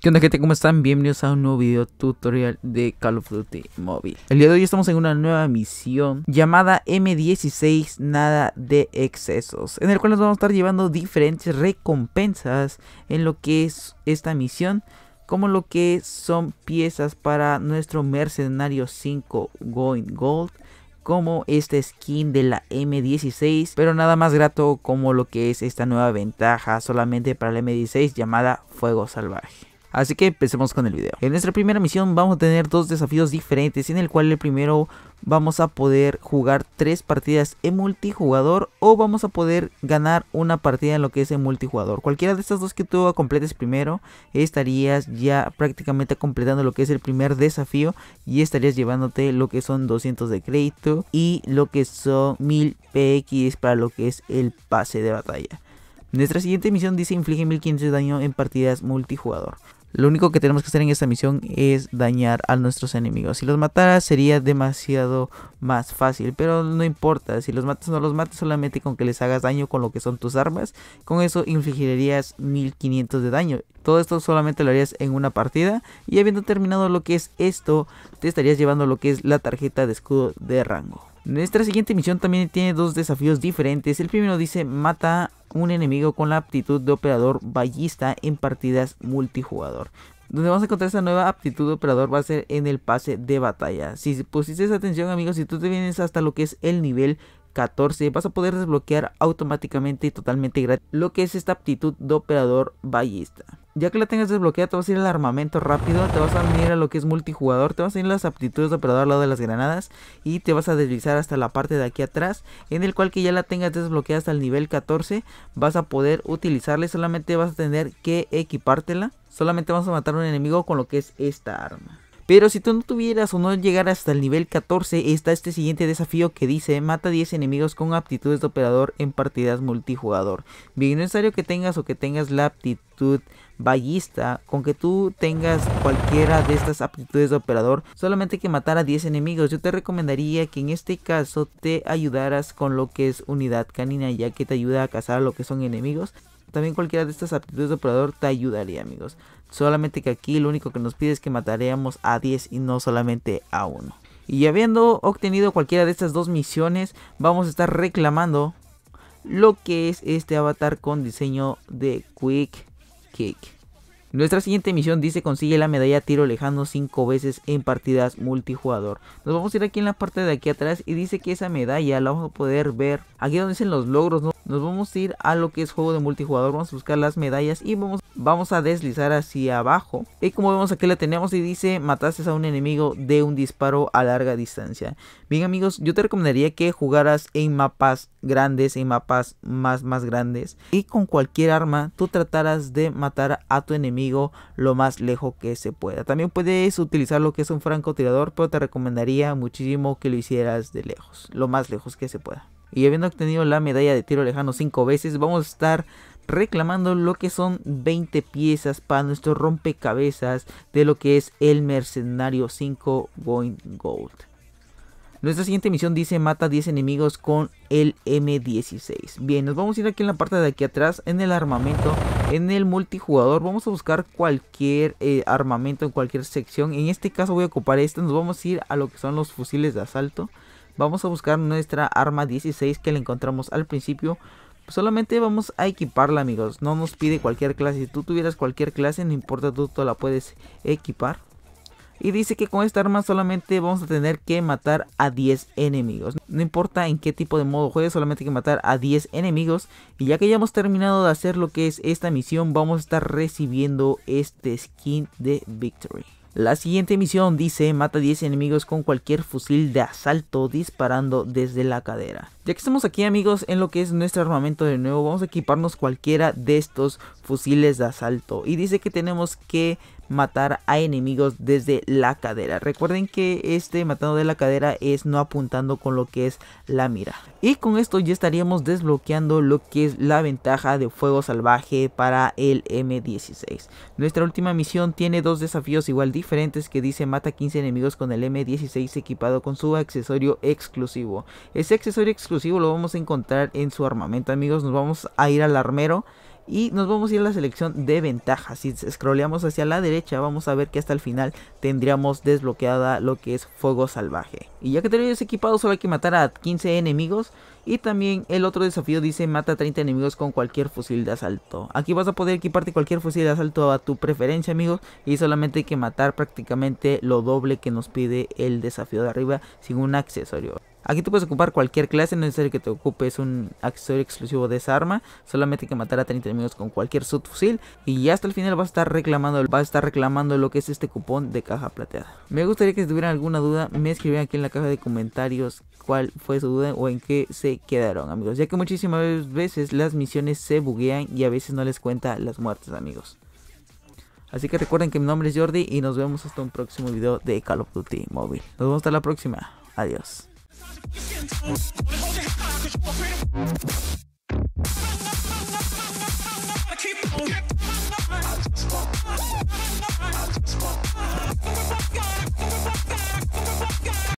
¿Qué onda gente? ¿Cómo están? Bienvenidos a un nuevo video tutorial de Call of Duty Mobile. El día de hoy estamos en una nueva misión llamada M16 Nada de Excesos, en el cual nos vamos a estar llevando diferentes recompensas en lo que es esta misión, como lo que son piezas para nuestro mercenario 5 Going Gold, como esta skin de la M16, pero nada más grato como lo que es esta nueva ventaja solamente para la M16 llamada Fuego Salvaje. Así que empecemos con el video. En nuestra primera misión vamos a tener dos desafíos diferentes en el cual el primero vamos a poder jugar tres partidas en multijugador o vamos a poder ganar una partida en lo que es en multijugador. Cualquiera de estas dos que tú completes primero estarías ya prácticamente completando lo que es el primer desafío y estarías llevándote lo que son 200 de crédito y lo que son 1000 PX para lo que es el pase de batalla. Nuestra siguiente misión dice inflige 1500 de daño en partidas multijugador. Lo único que tenemos que hacer en esta misión es dañar a nuestros enemigos. Si los mataras sería demasiado más fácil, pero no importa. Si los matas no los matas, solamente con que les hagas daño con lo que son tus armas. Con eso infligirías 1500 de daño. Todo esto solamente lo harías en una partida. Y habiendo terminado lo que es esto, te estarías llevando lo que es la tarjeta de escudo de rango. Nuestra siguiente misión también tiene dos desafíos diferentes. El primero dice mata un enemigo con la aptitud de operador ballista en partidas multijugador. Donde vamos a encontrar esta nueva aptitud de operador va a ser en el pase de batalla. Si pusiste atención amigos, si tú te vienes hasta lo que es el nivel 14 vas a poder desbloquear automáticamente y totalmente gratis lo que es esta aptitud de operador ballista ya que la tengas desbloqueada, te vas a ir al armamento rápido, te vas a venir a lo que es multijugador, te vas a ir a las aptitudes de operador al lado de las granadas y te vas a deslizar hasta la parte de aquí atrás, en el cual que ya la tengas desbloqueada hasta el nivel 14, vas a poder utilizarla y solamente vas a tener que equipártela, solamente vas a matar a un enemigo con lo que es esta arma. Pero si tú no tuvieras o no llegaras hasta el nivel 14, está este siguiente desafío que dice mata 10 enemigos con aptitudes de operador en partidas multijugador. Bien, no es necesario que tengas o que tengas la aptitud ballista, con que tú tengas cualquiera de estas aptitudes de operador, solamente que matar a 10 enemigos. Yo te recomendaría que en este caso te ayudaras con lo que es unidad canina, ya que te ayuda a cazar a lo que son enemigos. También cualquiera de estas aptitudes de operador te ayudaría, amigos. Solamente que aquí lo único que nos pide es que mataríamos a 10 y no solamente a uno. Y habiendo obtenido cualquiera de estas dos misiones, vamos a estar reclamando lo que es este avatar con diseño de Quick Kick. Nuestra siguiente misión dice consigue la medalla tiro lejano 5 veces en partidas multijugador. Nos vamos a ir aquí en la parte de aquí atrás y dice que esa medalla la vamos a poder ver aquí donde dicen los logros. Nos vamos a ir a lo que es juego de multijugador, vamos a buscar las medallas y vamos, vamos a deslizar hacia abajo. Y como vemos aquí la tenemos y dice mataste a un enemigo de un disparo a larga distancia. Bien amigos, yo te recomendaría que jugaras en mapas grandes, en mapas más más grandes y con cualquier arma tú tratarás de matar a tu enemigo lo más lejos que se pueda. También puedes utilizar lo que es un francotirador, pero te recomendaría muchísimo que lo hicieras de lejos, lo más lejos que se pueda. Y habiendo obtenido la medalla de tiro lejano cinco veces, vamos a estar reclamando lo que son 20 piezas para nuestro rompecabezas de lo que es el mercenario 5 Going Gold. Nuestra siguiente misión dice mata 10 enemigos con el M16. Bien, nos vamos a ir aquí en la parte de aquí atrás, en el armamento, en el multijugador. Vamos a buscar cualquier eh, armamento en cualquier sección. En este caso voy a ocupar este, nos vamos a ir a lo que son los fusiles de asalto. Vamos a buscar nuestra arma 16 que la encontramos al principio. Solamente vamos a equiparla amigos, no nos pide cualquier clase. Si tú tuvieras cualquier clase, no importa, tú, tú la puedes equipar. Y dice que con esta arma solamente vamos a tener que matar a 10 enemigos. No importa en qué tipo de modo juegues, solamente hay que matar a 10 enemigos. Y ya que ya hemos terminado de hacer lo que es esta misión, vamos a estar recibiendo este skin de Victory. La siguiente misión dice mata 10 enemigos con cualquier fusil de asalto disparando desde la cadera. Ya que estamos aquí amigos en lo que es nuestro armamento de nuevo vamos a equiparnos cualquiera de estos fusiles de asalto. Y dice que tenemos que matar a enemigos desde la cadera. Recuerden que este matando de la cadera es no apuntando con lo que es la mira. Y con esto ya estaríamos desbloqueando lo que es la ventaja de fuego salvaje para el M16. Nuestra última misión tiene dos desafíos igual diferentes que dice mata 15 enemigos con el M16 equipado con su accesorio exclusivo. Ese accesorio exclusivo lo vamos a encontrar en su armamento amigos. Nos vamos a ir al armero. Y nos vamos a ir a la selección de ventaja, Si scrolleamos hacia la derecha, vamos a ver que hasta el final tendríamos desbloqueada lo que es fuego salvaje. Y ya que tenemos equipado, solo hay que matar a 15 enemigos. Y también el otro desafío dice mata 30 enemigos con cualquier fusil de asalto. Aquí vas a poder equiparte cualquier fusil de asalto a tu preferencia amigos. Y solamente hay que matar prácticamente lo doble que nos pide el desafío de arriba sin un accesorio. Aquí tú puedes ocupar cualquier clase, no es necesario que te ocupes un accesorio exclusivo de esa arma, solamente hay que matar a 30 enemigos con cualquier subfusil y ya hasta el final vas a estar reclamando, vas a estar reclamando lo que es este cupón de caja plateada. Me gustaría que si tuvieran alguna duda me escribieran aquí en la caja de comentarios cuál fue su duda o en qué se quedaron amigos, ya que muchísimas veces las misiones se buguean y a veces no les cuenta las muertes amigos. Así que recuerden que mi nombre es Jordi y nos vemos hasta un próximo video de Call of Duty Mobile. Nos vemos hasta la próxima. Adiós. Hold your head high, cause you're afraid of